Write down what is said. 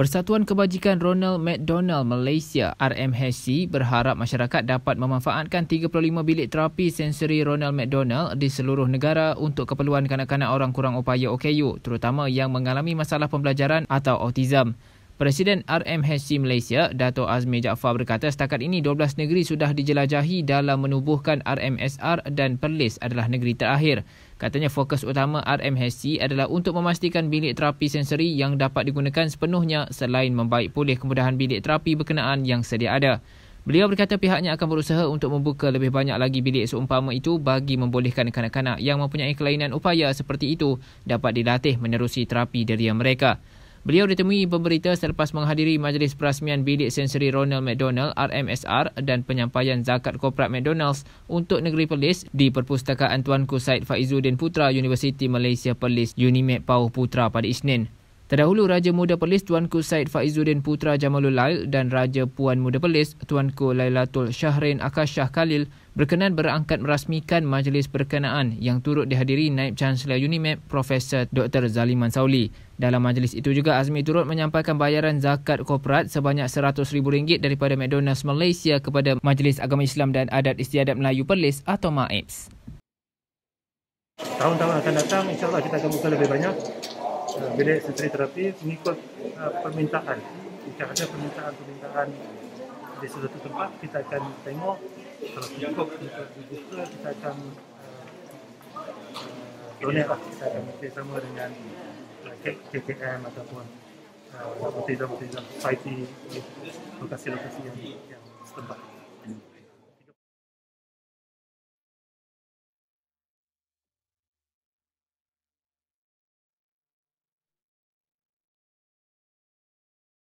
Persatuan Kebajikan Ronald McDonald Malaysia RMHC berharap masyarakat dapat memanfaatkan 35 bilik terapi sensori Ronald McDonald di seluruh negara untuk keperluan kanak-kanak orang kurang upaya OKU terutama yang mengalami masalah pembelajaran atau autism. Presiden RMHC Malaysia, Dato' Azmi Jaafar berkata setakat ini 12 negeri sudah dijelajahi dalam menubuhkan RMSR dan Perlis adalah negeri terakhir. Katanya fokus utama RMHC adalah untuk memastikan bilik terapi sensori yang dapat digunakan sepenuhnya selain membaik pulih kemudahan bilik terapi berkenaan yang sedia ada. Beliau berkata pihaknya akan berusaha untuk membuka lebih banyak lagi bilik seumpama itu bagi membolehkan kanak-kanak yang mempunyai kelainan upaya seperti itu dapat dilatih menerusi terapi deria mereka. Beliau ditemui pemberita selepas menghadiri majlis perasmian bilik sensori Ronald McDonald RMSR dan penyampaian zakat korporat McDonald's untuk negeri Perlis di Perpustakaan Tuanku Said Faizuddin Putra Universiti Malaysia Perlis Unimed Pauh Putra pada Isnin. Terdahulu Raja Muda Perlis Tuanku Said Faizuddin Putra Jamalul Lail dan Raja Puan Muda Perlis Tuanku Lailatul Syahrin Akashah Khalil berkenan berangkat merasmikan majlis perkenaan yang turut dihadiri Naib Chancellor UNIMAP Prof. Dr. Zaliman Sauli. Dalam majlis itu juga Azmi turut menyampaikan bayaran zakat korporat sebanyak rm ringgit daripada McDonald's Malaysia kepada Majlis Agama Islam dan Adat Istiadat Melayu Perlis atau MAIPS. Tahun-tahun akan datang, insyaAllah kita akan buka lebih banyak bila sentri terapi mengikut uh, permintaan jika ada permintaan-permintaan di suatu tempat kita akan tengok kalau cukup untuk dibuka kita akan uh, uh, donate lah kita akan bekerja sama dengan KKM ataupun autism-autism society lokasi-lokasi yang, yang setempat